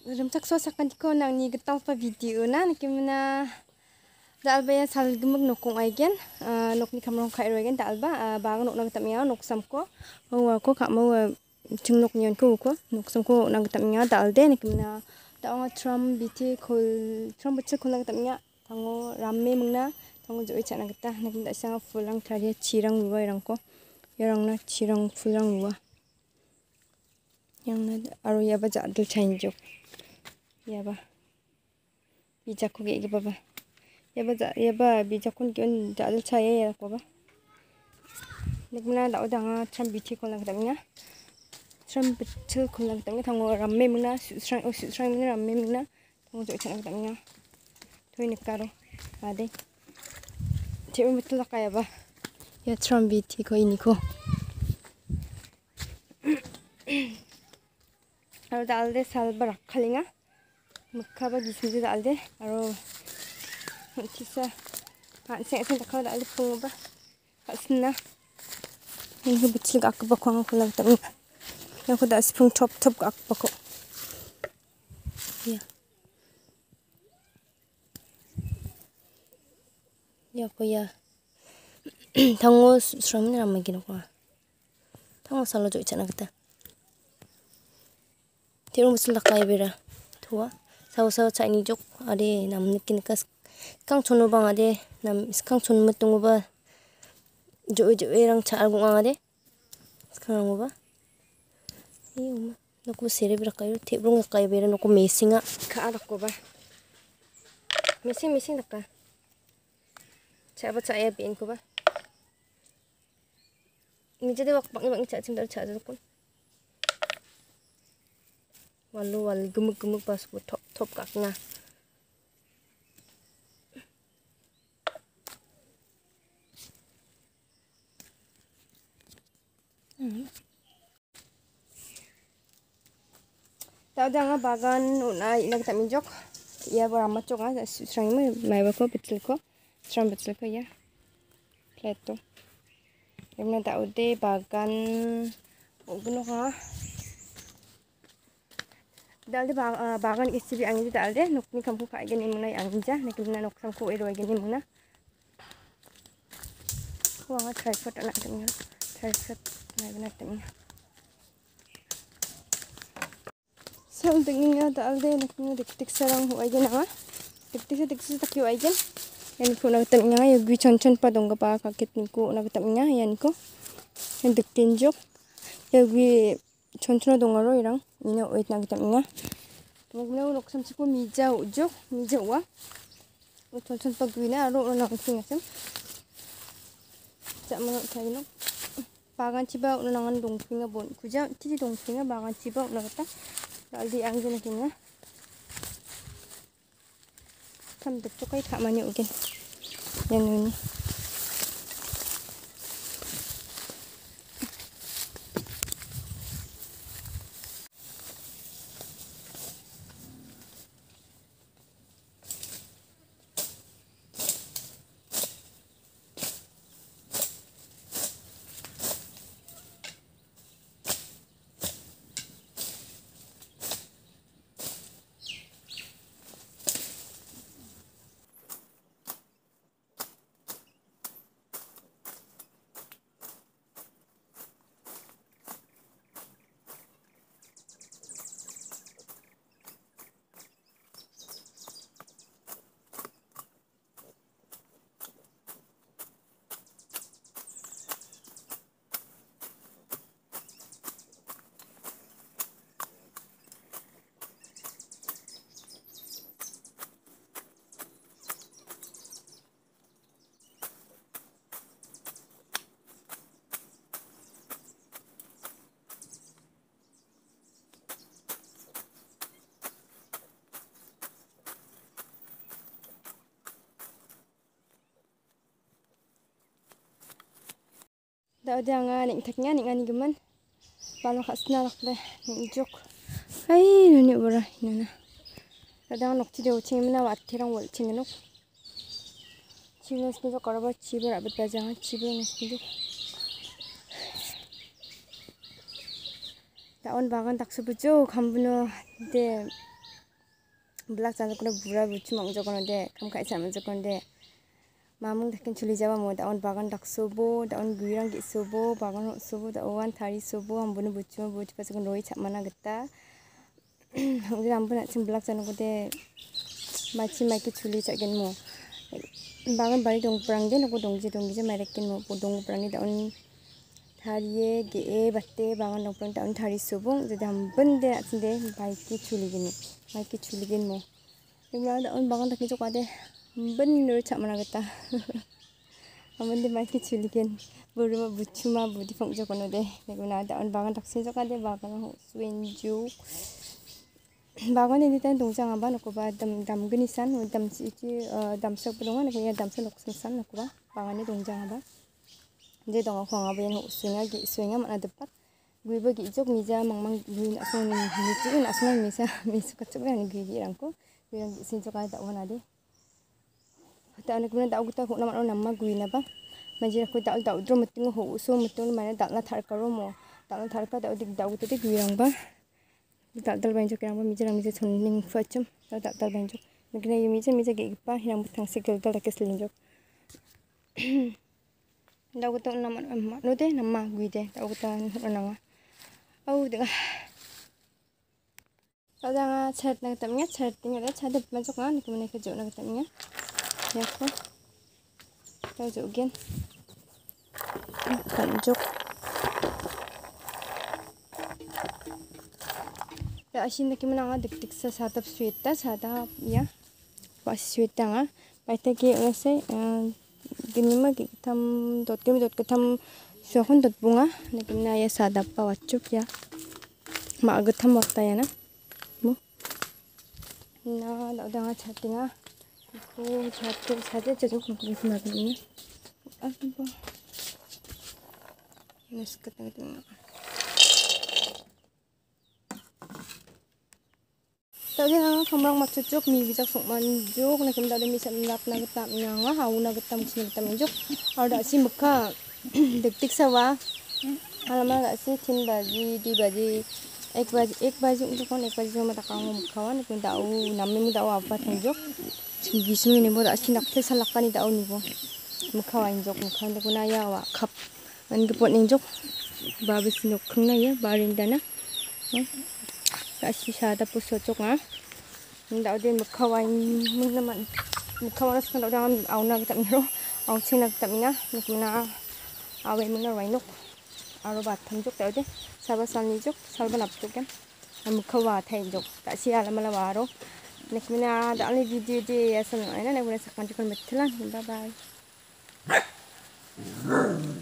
rumsak so sakan tiko nang ni getang pa video na nakimna dal ba yan sal ai gen kong aigen nok ni kamrong kai roigen dal ba ba bang nok nang tamya nok sam ko wa ko ka mo chung nok nyon ko ko nok sam ko nang tamya dal de nakimna ta ong tram biti khol tram bcha khol nang tamya tango ramme mungna tango joi chana gata nakimda sang fulang thari chirang chi rang ko yarang na chirang fulang wa yang na aru yaba ja dul chain jok yaba bija ko ge ge baba ba ja yaba bija kun ki un ja dul chai ya ko ba lúc nikmna da odang cham bi thi ko lang dang nhá cham bi thi con lang dang thang ram me mna su sang su sang mna ram me mna thang jo chang dang na thôi nè caro à đây chị mình um tôi là cái bà ya tram bi thi ko ini ko আৰু ডালদে চালবা ৰাখালিঙা মুখাবা দিছিমজি ডালদে আৰু ঠিকছা হাঁচে এসে দেখা ডালদে ফুঙবা হাঁচিনা এনেকৈ বুটলি আকবা খোৱা খোলা তামি এনেকৈ দাসি ফুং থপ থপ আকবা খো 야고야 당호 수라면 안 먹이는 거야. 당호 살로 줘 있잖아 그때 thì ông sẽ lạc lại về ra thua sau sau chạy như chúc ở đây nằm kinh các căng chôn bằng ở đây nằm căng chôn mất tung ba chỗ chỗ ấy răng chả cũng ở đây căng ba yêu mà nó cũng sẽ bây ra cái thì ông lạc lại về ra nó cũng missing á khá đặc cô ba missing missing đặc ta chạy bắt chạy bên cô ba mình chỉ đi bọc bằng bằng chạy chim đâu chạy ra con walu wal gemuk gemuk pas bu top top kakna Tahu jangan bagan una ini kita minjok. Ya beramat cok nggak sekarang ini mai bako betul kok. sekarang betul kok ya. Kleto. Ini tahu deh bagan. Oh, genok dalde bagan isibi angin dalde nukni kampu pa igen imuna angija muna noksam ko ero igen imuna wanga tripod anak tengnya tripod naik nak tengnya sel tengnya dalde nukni diktik sarang hu igen ama dik sa tak sa takyu yang yan ko nagtamnya ya gue chon chon pa dongga pa kakit niko nagtamnya yang ko yan diktin jok ya gue rồi, lúc xem chỉ có chonchno dongaro irang ina oit na gitam inga tungukna rok samsiko mija ujo mija uwa chonchon pagwina aro ona kusinga sam 자 mga tayo bagan tiba una nangan dongpinga bon kuja titi dongpinga bagan tiba una kata laldi ang jina kinga tam dapto kay kamanya ugin yan nuni ada odanga ning taknya ning ani geman balo khasna rakle ning jok ai nuni bora nuna adang nokti de uching mina watirang wol chingnok chimnes ni jok koroba chibur abet bajang chibur nes ni jok daun bagan tak sebujo kambuno de belak jalan kuna bura bucu mang jokon de kam kai sama jokon de mamung dakin chuli jawa mo daun bagan dak subo daun girang git subo bagan rok subo daun tari subo ambun bucu mo bucu pasuk noi cak mana geta hongi ambun nak cemblak jana kute maci maki chuli cak gen mo bagan bari dong perang gen aku dong jidong gija merek gen mo po dong perang ni daun hari ye ge e bate bagan dong perang daun tari subo jadi ambun de nak deh, maki chuli gen mo maki chuli gen mo Ibu ada on bangun tak kicau kade bener cak mana kata amun de maki chuligen buruma buchuma budi phong jo kono de neguna da on bangan taksin jo kade bangan ho swenju bangan ini tan tungsa ngaba nako ba dam dam gunisan, oh, dam si ki eh, dam sok kan, aku ya dam sok loksan nako ba bangan ini tungsa ngaba jadi dong aku ngaba yen ho swinga gi swinga mana dapat, gue bagi jok mija mang mang gue nak semua ni tu nak semua misa misa kacau kan gue girang ko gue yang sinjok ada tak wana deh tao đào cũng tao na kuna dau nó nằm mà gùi nè ba chỉ là đào manjira ku dau dau drum tingo ho so mutung mana dal na thar karo mo dal na thar ka đào dik dau te gùi rằng ba đào đào dal dal banjo kira ba mijira mijira thunning fachum dal dal dal banjo nagna yemi je mijira ge pa hiram butang sikil dal ke slinjo dau kita nama ma no te nama guide dau kita nama đào de Tao mà, được, đang chat nang tạm nhất chat tiếng là chat được mà chắc thì mình cái chỗ nang tạm nhất nhako theo dụ kiên tận ya asin na kimana nga diktik sa satap sweta sada ya pas sweta nga paita ki ngase gini ki tam dot kim dot tam sohun dot bunga nakimna ya sadap pa wacuk ya ma agatam wakta ya na mo na da da nga ah 그리고 저쪽 사제제 조금 보겠습니다 그러면 아 이거 이거 시끄럽거든요 Tadi nang kamrang macucuk mi bisa sok manjuk nak kemda demi semlap nak getam nyanga hau nak getam sini getam manjuk hau dak si meka dektik sawa alamak dak si cin baji di baji ek baji ek baji untuk kon ek baji sama tak kamu kawan pun tahu namanya tahu apa tanjuk gisui ni bo da sinak te salak pani da oni bo mukha wa injok mukha da guna ya wa khap an ge pot injok ba bi sinok khung na ya ba rin da na ka si sa da pu so chok ha da ode mukha wa mun na man mukha wa sa da da au na ta mi ro au chi na ta mi na nuk na au we mun na wai nok aro ba tham jok da ode sa ba sal ni jok sal ba nap jok kan mukha wa thai jok ta si ala mala wa ro nekmina da only video de asal no ena nekmina sakman jikon betilan bye bye